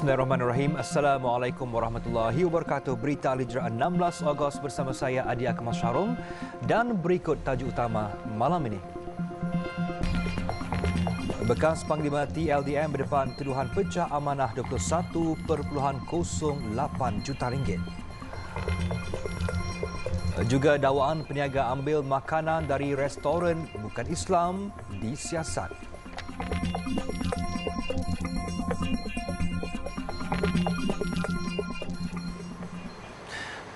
Bismillahirrahmanirrahim. Assalamualaikum warahmatullahi wabarakatuh. Berita Lidra 16 Ogos bersama saya Adi Akmal Syarum dan berikut tajuk utama malam ini. Bekas Panglima TLDM berdepan tuduhan pecah amanah 21.08 juta ringgit. Juga dakwaan peniaga ambil makanan dari restoran bukan Islam di siasat.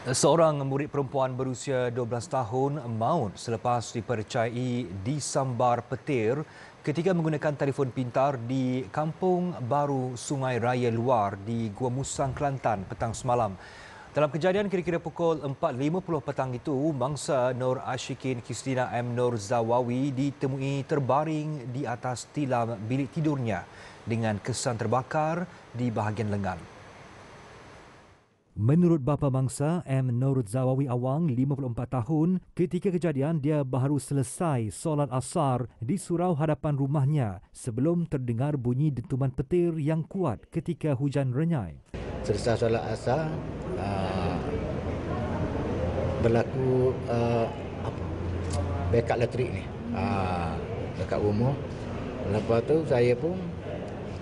Seorang murid perempuan berusia 12 tahun maut selepas dipercayai disambar petir ketika menggunakan telefon pintar di Kampung Baru Sungai Raya Luar di Gua Musang Kelantan petang semalam. Dalam kejadian kira-kira pukul 4.50 petang itu, mangsa Nur Ashikin Kristina M. Nur Zawawi ditemui terbaring di atas tilam bilik tidurnya dengan kesan terbakar di bahagian lengan. Menurut bapa mangsa M. Nur Zawawi Awang, 54 tahun, ketika kejadian dia baru selesai solat asar di surau hadapan rumahnya sebelum terdengar bunyi dentuman petir yang kuat ketika hujan renyai. Selesai solat asar, ah, berlaku aa, ah, backup elektrik ni aa, ah, dekat rumah. Lepas tu saya pun,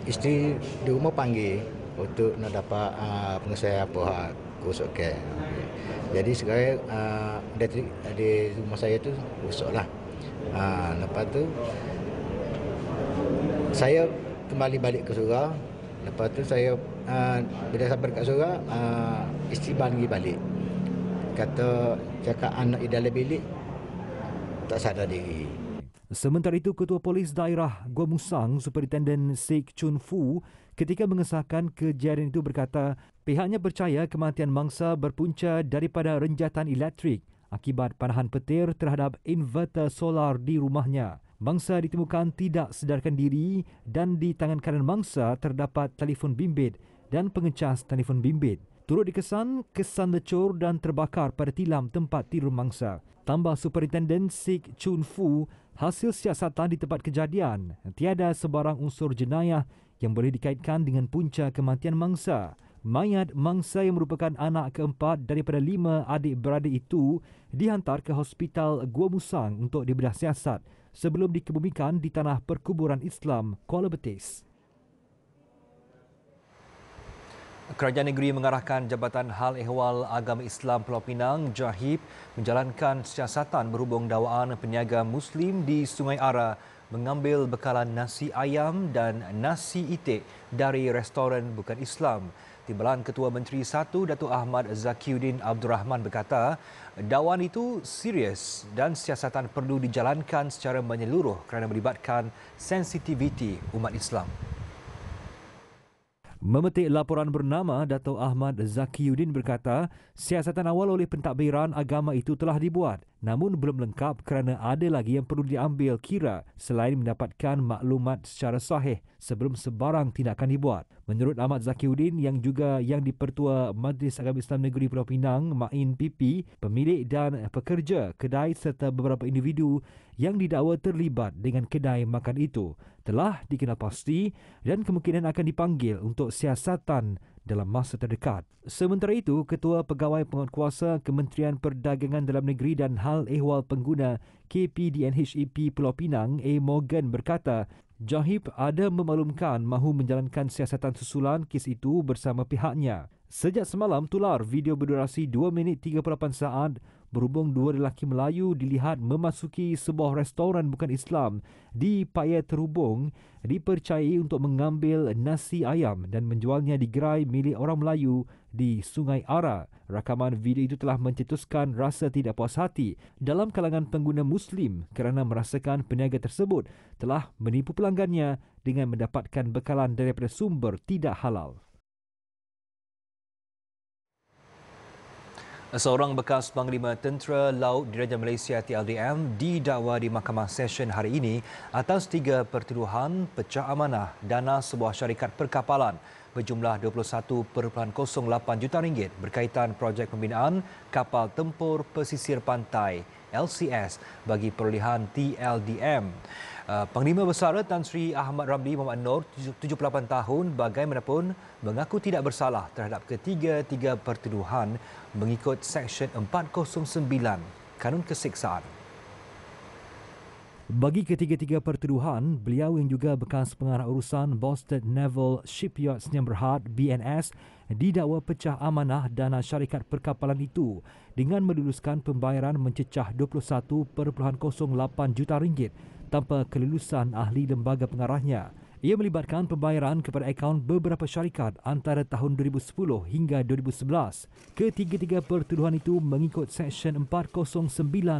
isteri di rumah panggil untuk nak dapat uh, pengesahan apa hak kurs okay. Jadi sekarang uh, dia di, rumah saya tu usok lah. Uh, lepas tu saya kembali balik ke surau. Lepas tu saya uh, bila sampai dekat surau uh, isteri bangi balik. Kata cakap anak di dalam bilik tak sadar diri. Sementara itu, Ketua Polis Daerah Gua Musang, Superintendent Sik Chun Fu ketika mengesahkan kejadian itu berkata pihaknya percaya kematian mangsa berpunca daripada renjatan elektrik akibat panahan petir terhadap inverter solar di rumahnya. Mangsa ditemukan tidak sedarkan diri dan di tangan kanan mangsa terdapat telefon bimbit dan pengecas telefon bimbit. Turut dikesan, kesan lecur dan terbakar pada tilam tempat tidur mangsa. Tambah Superintendent Sik Chun Fu, hasil siasatan di tempat kejadian, tiada sebarang unsur jenayah yang boleh dikaitkan dengan punca kematian mangsa. Mayat mangsa yang merupakan anak keempat daripada lima adik-beradik itu dihantar ke Hospital Gua Musang untuk dibedah siasat sebelum dikebumikan di Tanah Perkuburan Islam Kuala Betis. Kerajaan negeri mengarahkan Jabatan Hal Ehwal Agama Islam Pulau Pinang, Jahib menjalankan siasatan berhubung dawaan peniaga Muslim di Sungai Ara mengambil bekalan nasi ayam dan nasi itik dari restoran bukan Islam. Timbalan Ketua Menteri 1 Datuk Ahmad Zakiuddin Abdul Rahman berkata, dakwaan itu serius dan siasatan perlu dijalankan secara menyeluruh kerana melibatkan sensitiviti umat Islam. Memetik laporan bernama Datuk Ahmad Zakiuddin berkata, siasatan awal oleh pentadbiran agama itu telah dibuat namun belum lengkap kerana ada lagi yang perlu diambil kira selain mendapatkan maklumat secara sahih sebelum sebarang tindakan dibuat. Menurut Ahmad Zakiuddin yang juga yang dipertua Majlis Agama Islam Negeri Pulau Pinang, Main PP, pemilik dan pekerja kedai serta beberapa individu yang didakwa terlibat dengan kedai makan itu telah dikenal pasti dan kemungkinan akan dipanggil untuk siasatan dalam masa terdekat. Sementara itu, Ketua Pegawai Penguatkuasa Kementerian Perdagangan Dalam Negeri dan Hal Ehwal Pengguna KPDNHEP e Pulau Pinang A. Morgan berkata, Johib ada memaklumkan mahu menjalankan siasatan susulan kes itu bersama pihaknya. Sejak semalam, tular video berdurasi 2 minit 38 saat berhubung dua lelaki Melayu dilihat memasuki sebuah restoran bukan Islam di Paya Terubung dipercayai untuk mengambil nasi ayam dan menjualnya di gerai milik orang Melayu di Sungai Ara. Rakaman video itu telah mencetuskan rasa tidak puas hati dalam kalangan pengguna Muslim kerana merasakan peniaga tersebut telah menipu pelanggannya dengan mendapatkan bekalan daripada sumber tidak halal. Seorang bekas Panglima Tentera Laut Diraja Malaysia TLDM didakwa di Mahkamah Session hari ini atas tiga pertuduhan pecah amanah dana sebuah syarikat perkapalan berjumlah 21.08 juta ringgit berkaitan projek pembinaan kapal tempur pesisir pantai LCS bagi perolehan TLDM. Eh, Panglima Besar Tan Sri Ahmad Ramli Muhammad Nur, 78 tahun, bagaimanapun mengaku tidak bersalah terhadap ketiga-tiga pertuduhan mengikut Seksyen 409 Kanun Kesiksaan. Bagi ketiga-tiga pertuduhan, beliau yang juga bekas pengarah urusan Boston Naval Shipyard Senyum Berhad, BNS, didakwa pecah amanah dana syarikat perkapalan itu dengan meluluskan pembayaran mencecah 21.08 juta ringgit tanpa kelulusan ahli lembaga pengarahnya. Ia melibatkan pembayaran kepada akaun beberapa syarikat antara tahun 2010 hingga 2011. Ketiga-tiga pertuduhan itu mengikut Seksyen 409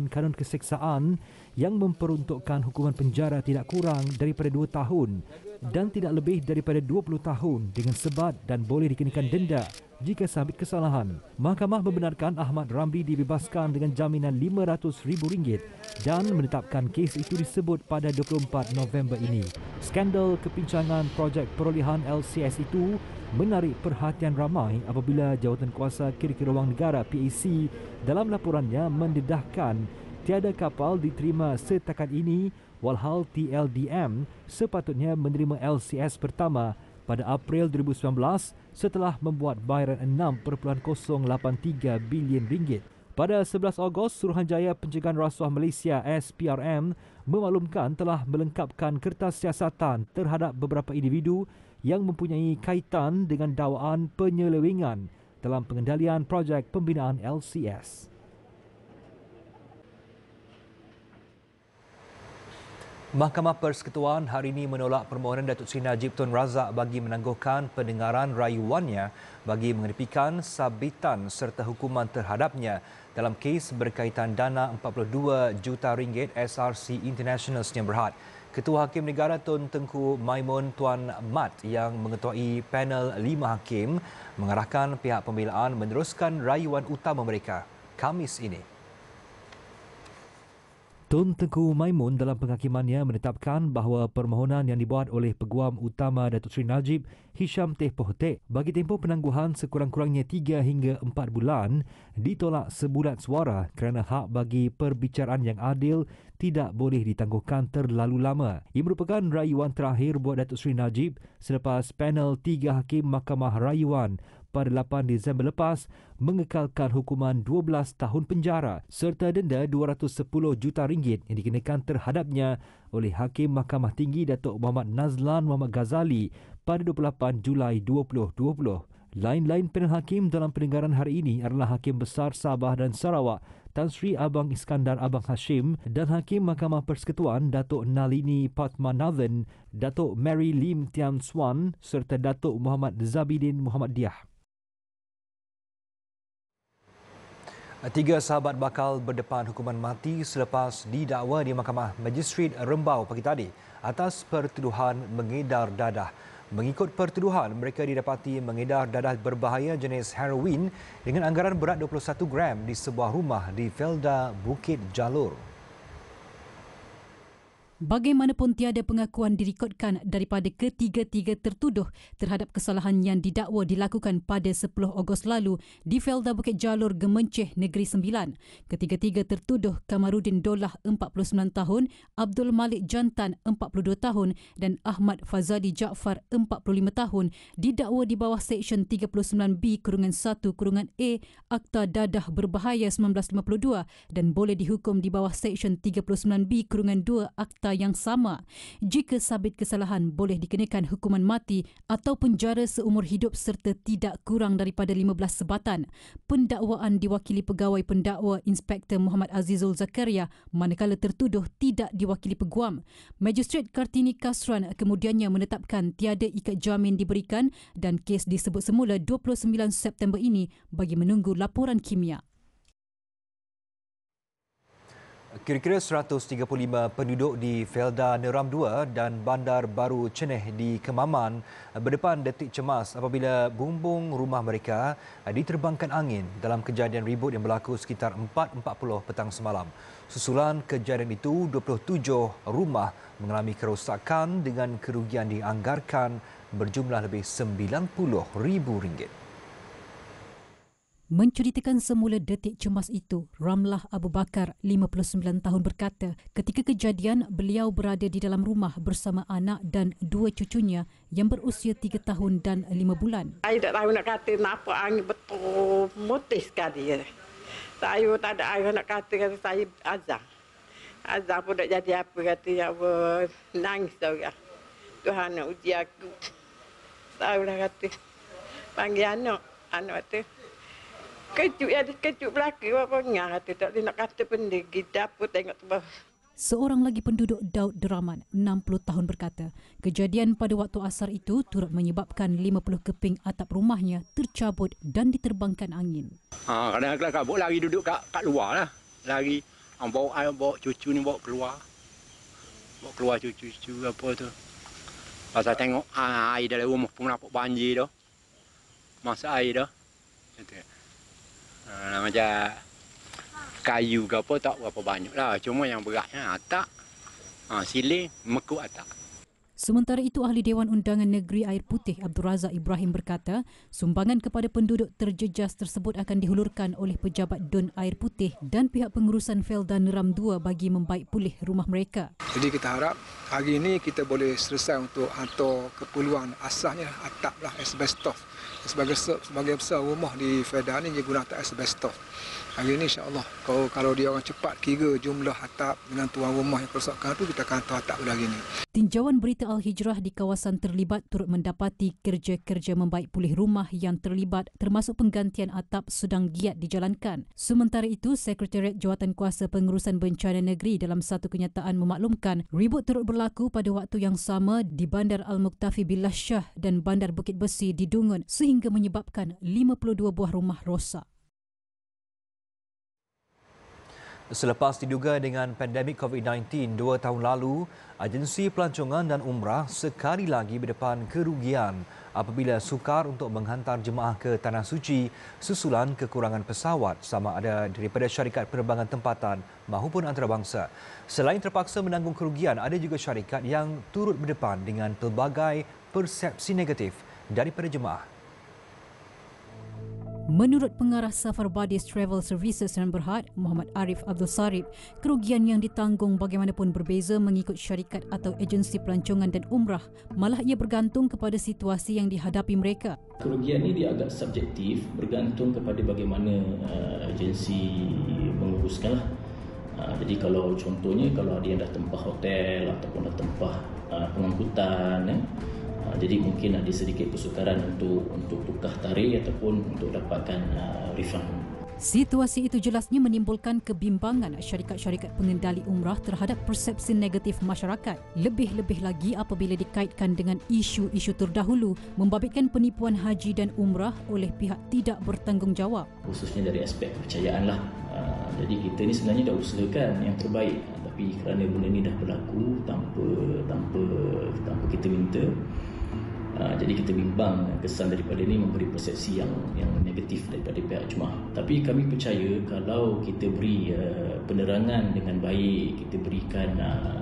Kanun Keseksaan yang memperuntukkan hukuman penjara tidak kurang daripada dua tahun dan tidak lebih daripada 20 tahun dengan sebat dan boleh dikenakan denda jika sabit kesalahan. Mahkamah membenarkan Ahmad Ramli dibebaskan dengan jaminan RM500,000 dan menetapkan kes itu disebut pada 24 November ini. Skandal kepincangan projek perolehan LCS itu menarik perhatian ramai apabila jawatan kuasa kira-kira wang negara PAC dalam laporannya mendedahkan tiada kapal diterima setakat ini walhal TLDM sepatutnya menerima LCS pertama pada April 2019 setelah membuat bayaran 6.083 bilion ringgit. Pada 11 Ogos, Suruhanjaya Pencegahan Rasuah Malaysia SPRM memaklumkan telah melengkapkan kertas siasatan terhadap beberapa individu yang mempunyai kaitan dengan dakwaan penyelewengan dalam pengendalian projek pembinaan LCS. Mahkamah Persekutuan hari ini menolak permohonan Datuk Seri Najib Tun Razak bagi menangguhkan pendengaran rayuannya bagi mengeripikan sabitan serta hukuman terhadapnya dalam kes berkaitan dana 42 juta ringgit SRC International yang berhad. Ketua Hakim Negara Tun Tengku Maimun Tuan Mat yang mengetuai panel lima hakim mengarahkan pihak pembelaan meneruskan rayuan utama mereka Kamis ini. Tun Tengku Maimun dalam penghakimannya menetapkan bahawa permohonan yang dibuat oleh Peguam Utama Datuk Seri Najib Hisham Teh Pohte bagi tempoh penangguhan sekurang-kurangnya 3 hingga 4 bulan ditolak sebulat suara kerana hak bagi perbicaraan yang adil tidak boleh ditangguhkan terlalu lama. Ia merupakan rayuan terakhir buat Datuk Seri Najib selepas panel 3 hakim Mahkamah Rayuan pada 8 Disember lepas mengekalkan hukuman 12 tahun penjara serta denda 210 juta ringgit yang dikenakan terhadapnya oleh Hakim Mahkamah Tinggi Datuk Muhammad Nazlan Muhammad Ghazali pada 28 Julai 2020. Lain-lain panel hakim dalam pendengaran hari ini adalah Hakim Besar Sabah dan Sarawak, Tan Sri Abang Iskandar Abang Hashim dan Hakim Mahkamah Persekutuan Datuk Nalini Patmanathan, Datuk Mary Lim Tian Swan serta Datuk Muhammad Zabidin Muhammad Diah. Tiga sahabat bakal berdepan hukuman mati selepas didakwa di Mahkamah majistret Rembau pagi tadi atas pertuduhan mengedar dadah. Mengikut pertuduhan, mereka didapati mengedar dadah berbahaya jenis heroin dengan anggaran berat 21 gram di sebuah rumah di Felda Bukit Jalur. Bagaimanapun tiada pengakuan direkodkan daripada ketiga-tiga tertuduh terhadap kesalahan yang didakwa dilakukan pada 10 Ogos lalu di Felda Bukit Jalur Gemenceh Negeri Sembilan. Ketiga-tiga tertuduh Kamarudin Dolah 49 tahun, Abdul Malik Jantan 42 tahun dan Ahmad Fazali Jaafar 45 tahun didakwa di bawah Seksyen 39B kurungan 1 kurungan A Akta Dadah Berbahaya 1952 dan boleh dihukum di bawah Seksyen 39B kurungan 2 Akta yang sama. Jika sabit kesalahan boleh dikenakan hukuman mati atau penjara seumur hidup serta tidak kurang daripada 15 sebatan. Pendakwaan diwakili pegawai pendakwa Inspektor Muhammad Azizul Zakaria manakala tertuduh tidak diwakili peguam. Magistrate Kartini Kasran kemudiannya menetapkan tiada ikat jamin diberikan dan kes disebut semula 29 September ini bagi menunggu laporan kimia. Kira-kira 135 penduduk di Felda Neram 2 dan Bandar Baru Ceneh di Kemaman berdepan detik cemas apabila bumbung rumah mereka diterbangkan angin dalam kejadian ribut yang berlaku sekitar 4.40 petang semalam. Susulan kejadian itu, 27 rumah mengalami kerosakan dengan kerugian dianggarkan berjumlah lebih RM90,000. ringgit. Menceritakan semula detik cemas itu, Ramlah Abu Bakar, 59 tahun berkata, ketika kejadian beliau berada di dalam rumah bersama anak dan dua cucunya yang berusia tiga tahun dan lima bulan. Saya tak tahu nak kata kenapa angin betul mutih sekali. Saya tak ada air nak kata, kata saya azam. Azam pun tak jadi apa kata ya Allah, nangis orang. Ya. Tuhan nak uji aku. Saya lah kata, panggil anak, anak tu. Kecut ya, kecut belaka apa ngah tu tak nak kata benda kita pun tengok tu. Seorang lagi penduduk Daud Deraman, 60 tahun berkata, kejadian pada waktu asar itu turut menyebabkan 50 keping atap rumahnya tercabut dan diterbangkan angin. Ha, kadang-kadang kabut lari duduk kat, kat luar lah. Lari, bawa air, bawa cucu ni bawa keluar. Bawa keluar cucu-cucu apa tu. Pasal tengok ha, air dalam rumah pun nampak banjir tu. Masa air tu. Itu ya. Ha, ah, macam kayu ke apa tak berapa banyak lah. Cuma yang beratnya atak, ha, ah, siling, mekuk atak. Sementara itu, Ahli Dewan Undangan Negeri Air Putih Abdul Razak Ibrahim berkata, sumbangan kepada penduduk terjejas tersebut akan dihulurkan oleh pejabat Don Air Putih dan pihak pengurusan Felda Neram 2 bagi membaik pulih rumah mereka. Jadi kita harap hari ini kita boleh selesai untuk hantar keperluan asahnya ataplah asbestos sebagai sebagai besar rumah di Fedah ni dia guna atas asbestos. Hari ini insyaAllah kalau, kalau dia orang cepat kira jumlah atap dengan tuan rumah yang kerosakan itu kita akan hantar atap pada hari ini. Tinjauan berita Al-Hijrah di kawasan terlibat turut mendapati kerja-kerja membaik pulih rumah yang terlibat termasuk penggantian atap sedang giat dijalankan. Sementara itu, Sekretariat Jawatan Kuasa Pengurusan Bencana Negeri dalam satu kenyataan memaklumkan ribut turut berlaku pada waktu yang sama di Bandar Al-Muqtafi Billah dan Bandar Bukit Besi di Dungun sehingga menyebabkan 52 buah rumah rosak. Selepas diduga dengan pandemik COVID-19 dua tahun lalu, agensi pelancongan dan umrah sekali lagi berdepan kerugian apabila sukar untuk menghantar jemaah ke Tanah Suci susulan kekurangan pesawat sama ada daripada syarikat penerbangan tempatan maupun antarabangsa. Selain terpaksa menanggung kerugian, ada juga syarikat yang turut berdepan dengan pelbagai persepsi negatif daripada jemaah. Menurut pengarah Safar Badis Travel Services dan Berhad, Muhammad Arif Abdul Sarif, kerugian yang ditanggung bagaimanapun berbeza mengikut syarikat atau agensi pelancongan dan umrah, malah ia bergantung kepada situasi yang dihadapi mereka. Kerugian ini dia agak subjektif, bergantung kepada bagaimana uh, agensi menguruskan. Lah. Uh, jadi kalau contohnya, kalau dia dah tempah hotel ataupun dah tempah uh, pengangkutan, eh, uh, jadi mungkin ada sedikit kesukaran untuk untuk tukar tarikh ataupun untuk dapatkan uh, refund Situasi itu jelasnya menimbulkan kebimbangan syarikat-syarikat pengendali umrah terhadap persepsi negatif masyarakat. Lebih-lebih lagi apabila dikaitkan dengan isu-isu terdahulu membabitkan penipuan haji dan umrah oleh pihak tidak bertanggungjawab. Khususnya dari aspek kepercayaan lah. Ah, jadi kita ini sebenarnya dah usahakan yang terbaik. Tapi kerana benda ini dah berlaku tanpa, tanpa, tanpa kita minta, Ah, jadi kita bimbang kesan daripada ini memberi persepsi yang yang negatif daripada pihak jemaah. Tapi kami percaya kalau kita beri uh, penerangan dengan baik, kita berikan uh,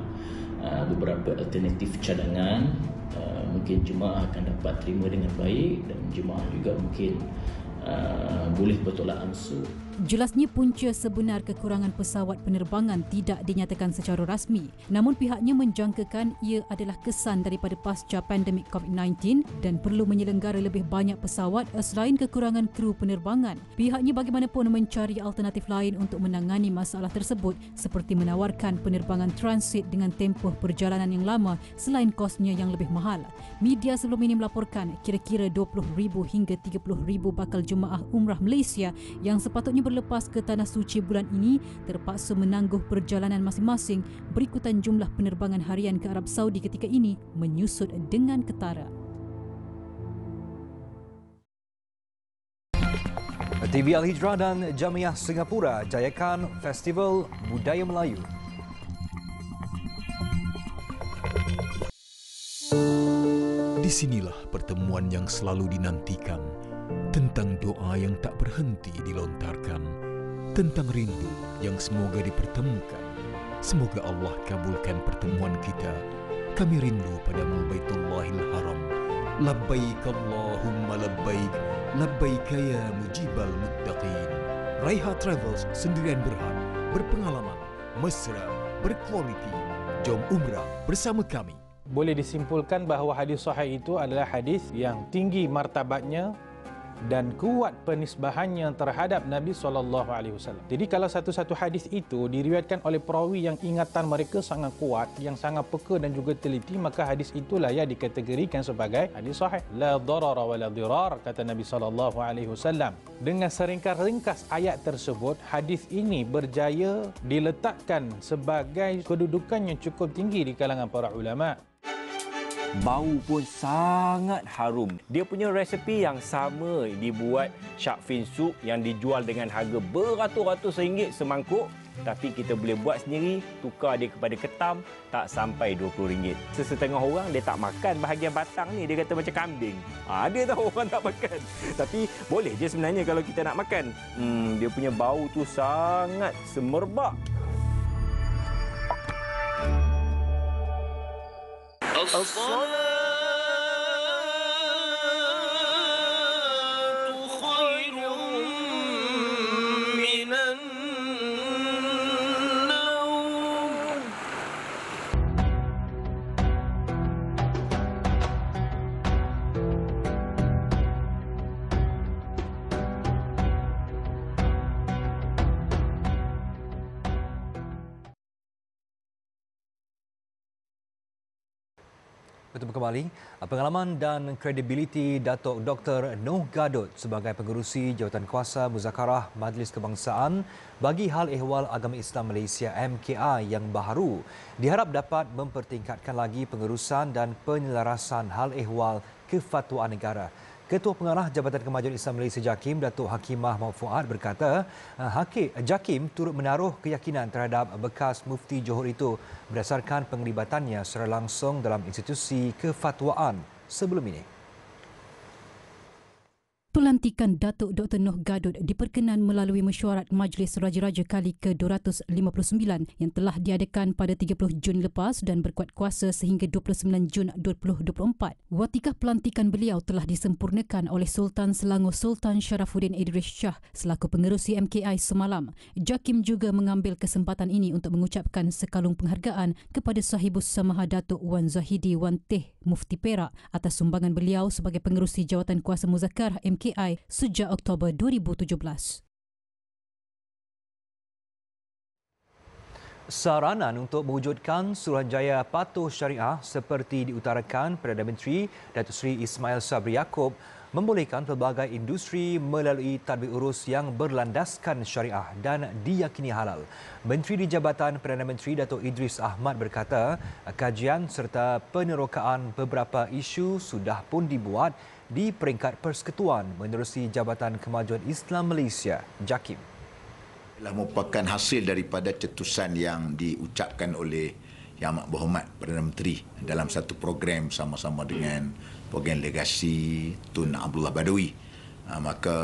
uh, beberapa alternatif cadangan, uh, mungkin jemaah akan dapat terima dengan baik dan jemaah juga mungkin uh, boleh bertolak ansur. Jelasnya punca sebenar kekurangan pesawat penerbangan tidak dinyatakan secara rasmi. Namun pihaknya menjangkakan ia adalah kesan daripada pasca pandemik COVID-19 dan perlu menyelenggara lebih banyak pesawat selain kekurangan kru penerbangan. Pihaknya bagaimanapun mencari alternatif lain untuk menangani masalah tersebut seperti menawarkan penerbangan transit dengan tempoh perjalanan yang lama selain kosnya yang lebih mahal. Media sebelum ini melaporkan kira-kira 20,000 hingga 30,000 bakal jemaah umrah Malaysia yang sepatutnya berlepas ke Tanah Suci bulan ini terpaksa menangguh perjalanan masing-masing berikutan jumlah penerbangan harian ke Arab Saudi ketika ini menyusut dengan ketara. TV Al-Hijrah dan Jamiah Singapura jayakan Festival Budaya Melayu. Di sinilah pertemuan yang selalu dinantikan tentang doa yang tak berhenti dilontarkan, tentang rindu yang semoga dipertemukan. Semoga Allah kabulkan pertemuan kita. Kami rindu pada Baitullahil Haram. Labbaik Allahumma labbaik, labbaik ya mujibal muttaqin. Raiha Travels sendirian berhak, berpengalaman, mesra, berkualiti. Jom umrah bersama kami. Boleh disimpulkan bahawa hadis sahih itu adalah hadis yang tinggi martabatnya, dan kuat penisbahannya terhadap Nabi saw. Jadi kalau satu-satu hadis itu diriwayatkan oleh perawi yang ingatan mereka sangat kuat, yang sangat peka dan juga teliti, maka hadis itulah yang dikategorikan sebagai hadis sahih. La darara wa la dirar kata Nabi saw. Dengan seringkas ringkas ayat tersebut, hadis ini berjaya diletakkan sebagai kedudukan yang cukup tinggi di kalangan para ulama bau pun sangat harum. Dia punya resepi yang sama dibuat shark fin soup yang dijual dengan harga beratus-ratus ringgit semangkuk. Tapi kita boleh buat sendiri, tukar dia kepada ketam, tak sampai RM20. Sesetengah orang, dia tak makan bahagian batang ni. Dia kata macam kambing. Ha, dia tahu orang tak makan. Tapi boleh je sebenarnya kalau kita nak makan. Hmm, dia punya bau tu sangat semerbak. الصلاة kembali pengalaman dan kredibiliti Datuk Dr. Noh Gadot sebagai pengurusi Kuasa Muzakarah Majlis Kebangsaan bagi Hal Ehwal Agama Islam Malaysia MKA yang baru diharap dapat mempertingkatkan lagi pengurusan dan penyelarasan Hal Ehwal Kefatuan Negara. Ketua Pengarah Jabatan Kemajuan Islam Malaysia JAKIM Datuk Hakimah Mohd Fuad berkata eh, Hakim eh, JAKIM turut menaruh keyakinan terhadap bekas mufti Johor itu berdasarkan penglibatannya secara langsung dalam institusi kefatwaan sebelum ini. Pelantikan Datuk Dr. Noh Gadot diperkenan melalui mesyuarat Majlis Raja-Raja kali ke-259 yang telah diadakan pada 30 Jun lepas dan berkuat kuasa sehingga 29 Jun 2024. Watikah pelantikan beliau telah disempurnakan oleh Sultan Selangor Sultan Sharafuddin Idris Shah selaku pengerusi MKI semalam. Jakim juga mengambil kesempatan ini untuk mengucapkan sekalung penghargaan kepada sahibus samaha Datuk Wan Zahidi Wan Teh Mufti Perak atas sumbangan beliau sebagai pengerusi jawatan kuasa muzakarah MKI sejak Oktober 2017. Saranan untuk mewujudkan Suruhanjaya patuh syariah seperti diutarakan Perdana Menteri Datuk Seri Ismail Sabri Yaakob membolehkan pelbagai industri melalui tadbir urus yang berlandaskan syariah dan diyakini halal. Menteri di Jabatan Perdana Menteri Datuk Idris Ahmad berkata, kajian serta penerokaan beberapa isu sudah pun dibuat di peringkat persekutuan menerusi Jabatan Kemajuan Islam Malaysia, JAKIM. Ialah merupakan hasil daripada cetusan yang diucapkan oleh Yang Amat Berhormat Perdana Menteri dalam satu program sama-sama dengan program legasi Tun Abdullah Badawi. Ah, maka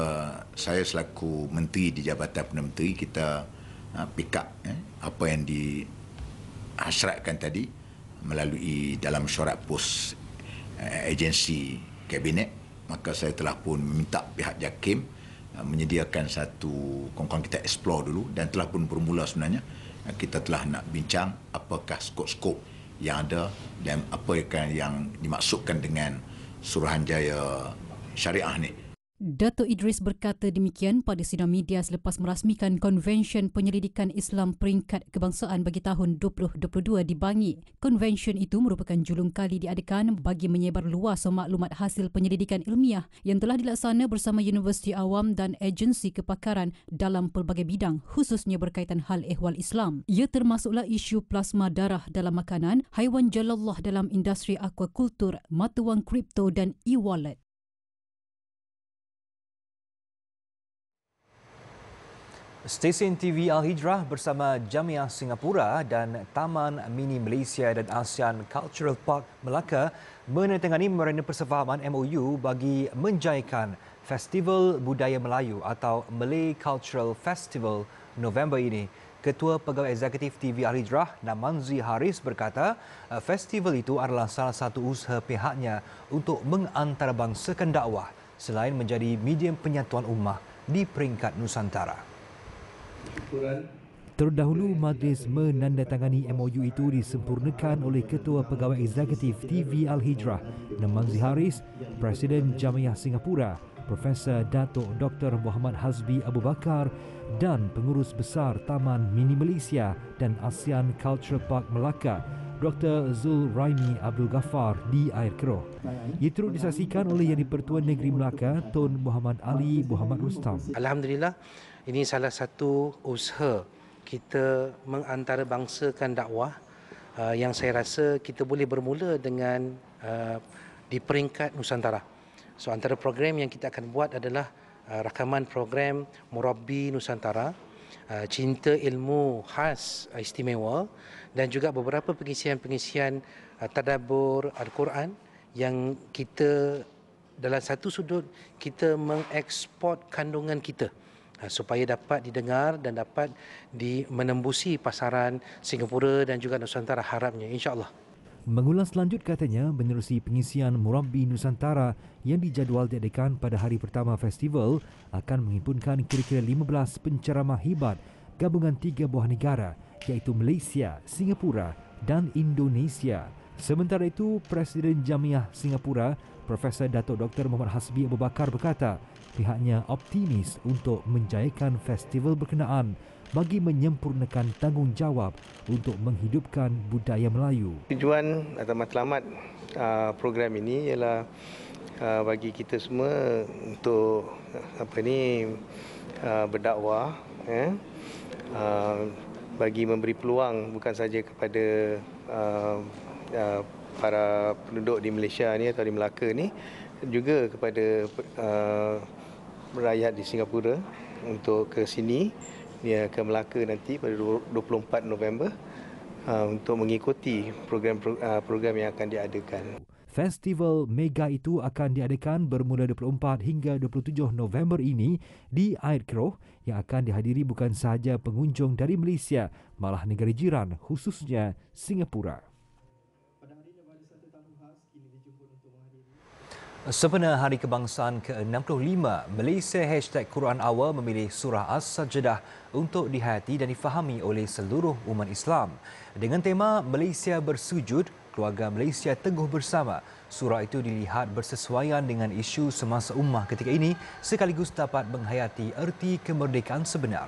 saya selaku menteri di Jabatan Perdana Menteri, kita ah, pick up ya, apa yang dihasratkan tadi melalui dalam syarat pos eh, agensi kabinet maka saya telah pun meminta pihak JAKIM uh, menyediakan satu kongkong kita explore dulu dan telah pun bermula sebenarnya uh, kita telah nak bincang apakah skop-skop yang ada dan apa yang dimaksudkan dengan Suruhanjaya Syariah ni. Dato Idris berkata demikian pada sidang media selepas merasmikan Konvensyen Penyelidikan Islam Peringkat Kebangsaan bagi tahun 2022 di Bangi. Konvensyen itu merupakan julung kali diadakan bagi menyebar luas maklumat hasil penyelidikan ilmiah yang telah dilaksana bersama Universiti Awam dan Agensi Kepakaran dalam pelbagai bidang khususnya berkaitan hal ehwal Islam. Ia termasuklah isu plasma darah dalam makanan, haiwan jalallah dalam industri akuakultur, mata wang kripto dan e-wallet. Stesen TV Al Hijrah bersama Jamiah Singapura dan Taman Mini Malaysia dan ASEAN Cultural Park Melaka menandatangani merenda persefahaman MOU bagi menjayakan Festival Budaya Melayu atau Malay Cultural Festival November ini. Ketua Pegawai Eksekutif TV Al Hijrah, Namanzi Haris berkata, eh, festival itu adalah salah satu usaha pihaknya untuk mengantarabangsakan dakwah selain menjadi medium penyatuan ummah di peringkat Nusantara. Terdahulu, majlis menandatangani MOU itu disempurnakan oleh Ketua Pegawai Eksekutif TV Al-Hijrah, Nemanzi Haris, Presiden Jamiah Singapura, Profesor Datuk Dr. Muhammad Hazbi Abu Bakar dan Pengurus Besar Taman Mini Malaysia dan ASEAN Culture Park Melaka, Dr. Zul Raimi Abdul Ghaffar di Air Keroh. Ia turut disaksikan oleh Yang di Pertuan Negeri Melaka, Tun Muhammad Ali Muhammad Rustam. Alhamdulillah, ini salah satu usaha kita mengantarabangsakan dakwah uh, yang saya rasa kita boleh bermula dengan uh, di peringkat Nusantara. So antara program yang kita akan buat adalah uh, rakaman program Murabi Nusantara, uh, cinta ilmu khas istimewa dan juga beberapa pengisian-pengisian uh, tadabbur Al-Quran yang kita dalam satu sudut kita mengeksport kandungan kita. Ah, supaya dapat didengar dan dapat di menembusi pasaran Singapura dan juga Nusantara harapnya insyaallah. Mengulas lanjut katanya menerusi pengisian Murabbi Nusantara yang dijadual diadakan pada hari pertama festival akan menghimpunkan kira-kira 15 penceramah hebat gabungan tiga buah negara iaitu Malaysia, Singapura dan Indonesia. Sementara itu, Presiden Jamiah Singapura, Profesor Dato' Dr. Muhammad Hasbi Abu Bakar berkata, pihaknya optimis untuk menjayakan festival berkenaan bagi menyempurnakan tanggungjawab untuk menghidupkan budaya Melayu. Tujuan atau matlamat uh, program ini ialah uh, bagi kita semua untuk uh, apa ini berdakwah ya. bagi memberi peluang bukan saja kepada para penduduk di Malaysia ni atau di Melaka ni juga kepada merayat di Singapura untuk ke sini ya ke Melaka nanti pada 24 November uh, untuk mengikuti program uh, program yang akan diadakan. Festival Mega itu akan diadakan bermula 24 hingga 27 November ini di Air Keroh yang akan dihadiri bukan sahaja pengunjung dari Malaysia malah negara jiran khususnya Singapura. Sempena Hari Kebangsaan ke-65, Malaysia Hashtag Quran Awal memilih surah As-Sajdah untuk dihayati dan difahami oleh seluruh umat Islam. Dengan tema Malaysia Bersujud, Keluarga Malaysia Teguh Bersama, surah itu dilihat bersesuaian dengan isu semasa ummah ketika ini sekaligus dapat menghayati erti kemerdekaan sebenar.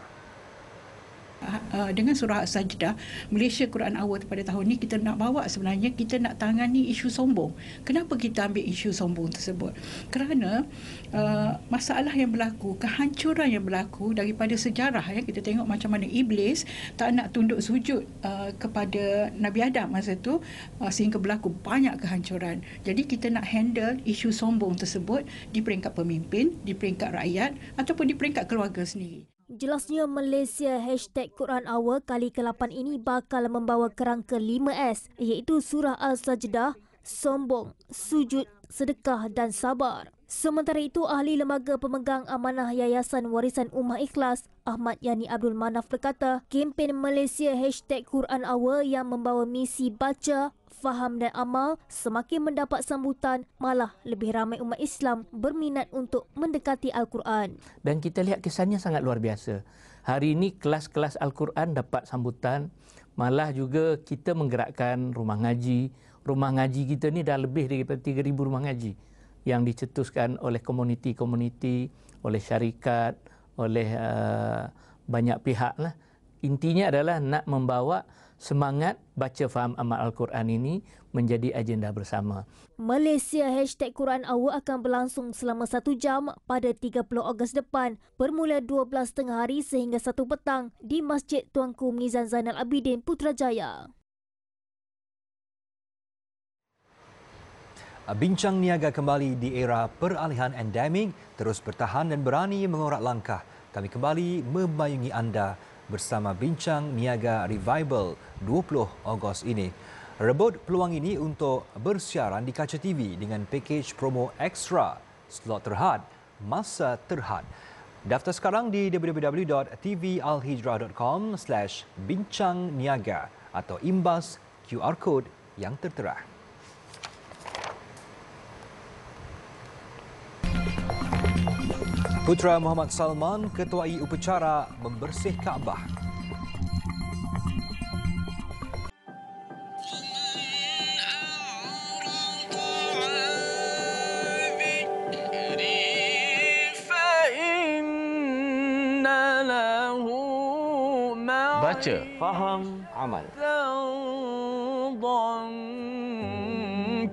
Ah, ah, dengan surah sajdah Malaysia Quran Award pada tahun ini kita nak bawa sebenarnya kita nak tangani isu sombong. Kenapa kita ambil isu sombong tersebut? Kerana uh, masalah yang berlaku, kehancuran yang berlaku daripada sejarah ya kita tengok macam mana iblis tak nak tunduk sujud uh, kepada Nabi Adam masa itu uh, sehingga berlaku banyak kehancuran. Jadi kita nak handle isu sombong tersebut di peringkat pemimpin, di peringkat rakyat ataupun di peringkat keluarga sendiri. Jelasnya Malaysia hashtag Quran Hour kali ke-8 ini bakal membawa kerang ke 5S iaitu surah Al-Sajdah, sombong, sujud, sedekah dan sabar. Sementara itu, ahli lembaga pemegang amanah Yayasan Warisan Umah Ikhlas, Ahmad Yani Abdul Manaf berkata, kempen Malaysia hashtag Quran Hour yang membawa misi baca, faham dan amal semakin mendapat sambutan malah lebih ramai umat Islam berminat untuk mendekati Al-Quran. Dan kita lihat kesannya sangat luar biasa. Hari ini kelas-kelas Al-Quran dapat sambutan malah juga kita menggerakkan rumah ngaji. Rumah ngaji kita ni dah lebih daripada 3,000 rumah ngaji yang dicetuskan oleh komuniti-komuniti, oleh syarikat, oleh uh, banyak pihak lah. Intinya adalah nak membawa semangat baca faham amal Al-Quran ini menjadi agenda bersama. Malaysia Hashtag Quran Hour akan berlangsung selama satu jam pada 30 Ogos depan bermula tengah hari sehingga 1 petang di Masjid Tuanku Mizan Zainal Abidin Putrajaya. Bincang niaga kembali di era peralihan endemik terus bertahan dan berani mengorak langkah. Kami kembali memayungi anda bersama Bincang Niaga Revival 20 Ogos ini. Rebut peluang ini untuk bersiaran di kaca TV dengan pakej promo ekstra, slot terhad, masa terhad. Daftar sekarang di www.tvalhijrah.com slash bincangniaga atau imbas QR code yang tertera. Putra Muhammad Salman ketua ketuai upacara membersih Kaabah. Baca, faham, amal.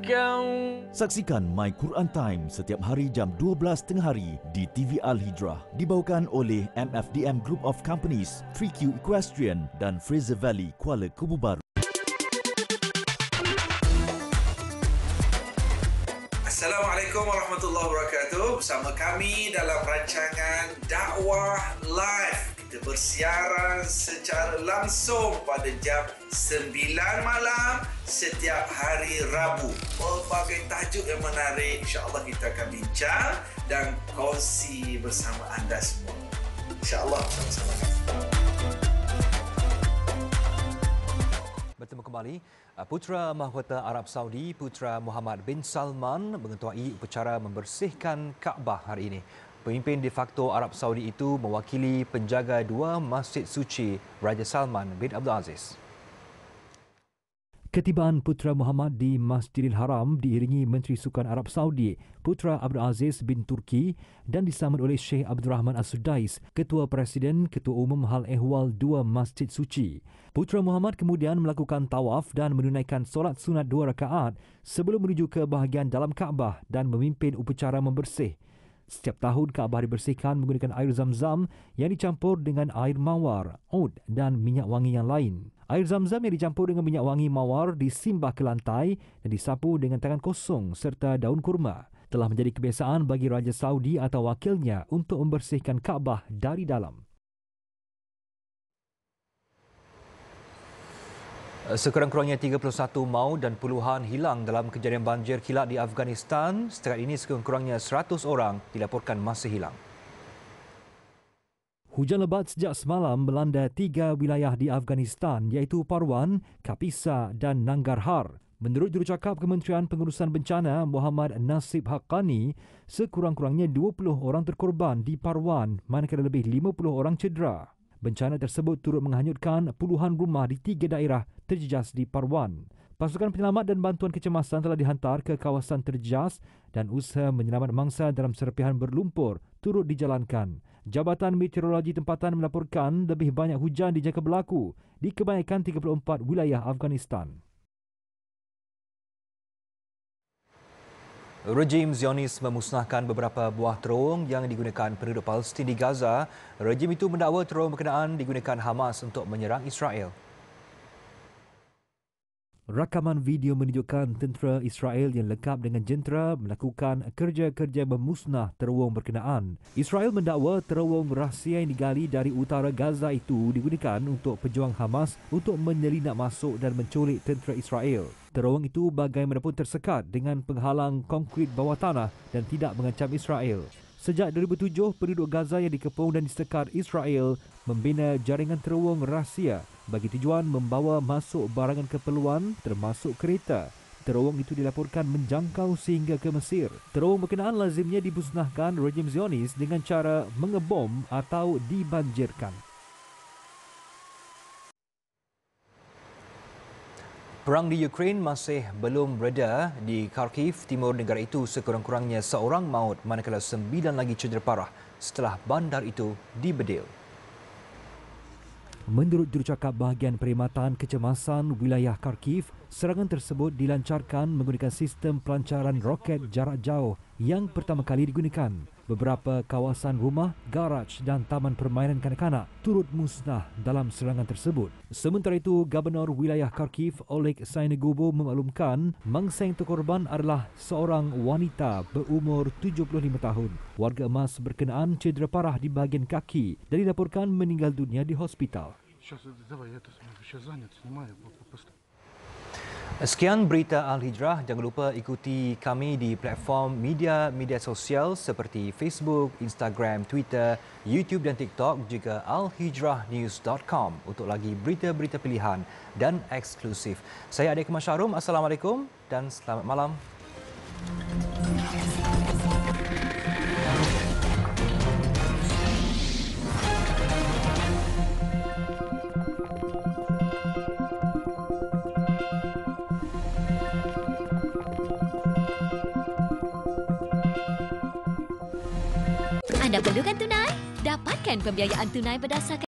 Kau hmm. Saksikan My Quran Time setiap hari jam tengah hari di TV Al-Hijrah. Dibawakan oleh MFDM Group of Companies, 3Q Equestrian dan Fraser Valley Kuala Kubu Baru. Assalamualaikum warahmatullahi wabarakatuh. Bersama kami dalam rancangan Dakwah Live kita bersiaran secara langsung pada jam 9 malam setiap hari Rabu. Pelbagai tajuk yang menarik insya-Allah kita akan bincang dan kongsi bersama anda semua. Insya-Allah sama Bertemu kembali uh, Putra Mahkota Arab Saudi, Putra Muhammad bin Salman mengetuai upacara membersihkan Kaabah hari ini. Pemimpin de facto Arab Saudi itu mewakili penjaga dua masjid suci Raja Salman bin Abdul Aziz. Ketibaan Putra Muhammad di Masjidil Haram diiringi Menteri Sukan Arab Saudi, Putra Abdul Aziz bin Turki dan disambut oleh Sheikh Abdul Rahman As-Sudais, Ketua Presiden Ketua Umum Hal Ehwal Dua Masjid Suci. Putra Muhammad kemudian melakukan tawaf dan menunaikan solat sunat dua rakaat sebelum menuju ke bahagian dalam Kaabah dan memimpin upacara membersih. Setiap tahun Kaabah dibersihkan menggunakan air zam-zam yang dicampur dengan air mawar, oud dan minyak wangi yang lain. Air zam-zam yang dicampur dengan minyak wangi mawar disimbah ke lantai dan disapu dengan tangan kosong serta daun kurma. Telah menjadi kebiasaan bagi Raja Saudi atau wakilnya untuk membersihkan Kaabah dari dalam. Eh, sekurang-kurangnya 31 maut dan puluhan hilang dalam kejadian banjir kilat di Afghanistan. Setakat ini sekurang-kurangnya 100 orang dilaporkan masih hilang. Hujan lebat sejak semalam melanda tiga wilayah di Afghanistan iaitu Parwan, Kapisa dan Nangarhar. Menurut jurucakap Kementerian Pengurusan Bencana Muhammad Nasib Haqqani, sekurang-kurangnya 20 orang terkorban di Parwan manakala lebih 50 orang cedera. Bencana tersebut turut menghanyutkan puluhan rumah di tiga daerah terjejas di Parwan. Pasukan penyelamat dan bantuan kecemasan telah dihantar ke kawasan terjejas dan usaha menyelamat mangsa dalam serpihan berlumpur turut dijalankan. Jabatan Meteorologi Tempatan melaporkan lebih banyak hujan dijangka berlaku di kebanyakan 34 wilayah Afghanistan. Rejim Zionis memusnahkan beberapa buah terowong yang digunakan penduduk Palestin di Gaza. Rejim itu mendakwa terowong berkenaan digunakan Hamas untuk menyerang Israel. Rakaman video menunjukkan tentera Israel yang lengkap dengan jentera melakukan kerja-kerja memusnah terowong berkenaan. Israel mendakwa terowong rahsia yang digali dari utara Gaza itu digunakan untuk pejuang Hamas untuk menyelinap masuk dan menculik tentera Israel. Terowong itu bagaimanapun tersekat dengan penghalang konkrit bawah tanah dan tidak mengancam Israel. Sejak 2007, penduduk Gaza yang dikepung dan disekat Israel membina jaringan terowong rahsia bagi tujuan membawa masuk barangan keperluan termasuk kereta. Terowong itu dilaporkan menjangkau sehingga ke Mesir. Terowong berkenaan lazimnya dibusnahkan rejim Zionis dengan cara mengebom atau dibanjirkan. Perang di Ukraine masih belum reda di Kharkiv, timur negara itu sekurang-kurangnya seorang maut manakala sembilan lagi cedera parah setelah bandar itu dibedil. Menurut jurucakap bahagian perkhidmatan kecemasan wilayah Kharkiv, serangan tersebut dilancarkan menggunakan sistem pelancaran roket jarak jauh yang pertama kali digunakan. Beberapa kawasan rumah, garaj dan taman permainan kanak-kanak turut musnah dalam serangan tersebut. Sementara itu, Gubernur Wilayah Kharkiv Oleg Sainegubo memaklumkan mangsa yang terkorban adalah seorang wanita berumur 75 tahun. Warga emas berkenaan cedera parah di bahagian kaki dan dilaporkan meninggal dunia di hospital. Сейчас, давай, я это сейчас занят, снимаю, просто Sekian berita Al-Hijrah. Jangan lupa ikuti kami di platform media-media sosial seperti Facebook, Instagram, Twitter, YouTube dan TikTok juga alhijrahnews.com untuk lagi berita-berita pilihan dan eksklusif. Saya Adik Masyarum. Assalamualaikum dan selamat malam. Thank you. dapatkan pembiayaan tunai berdasarkan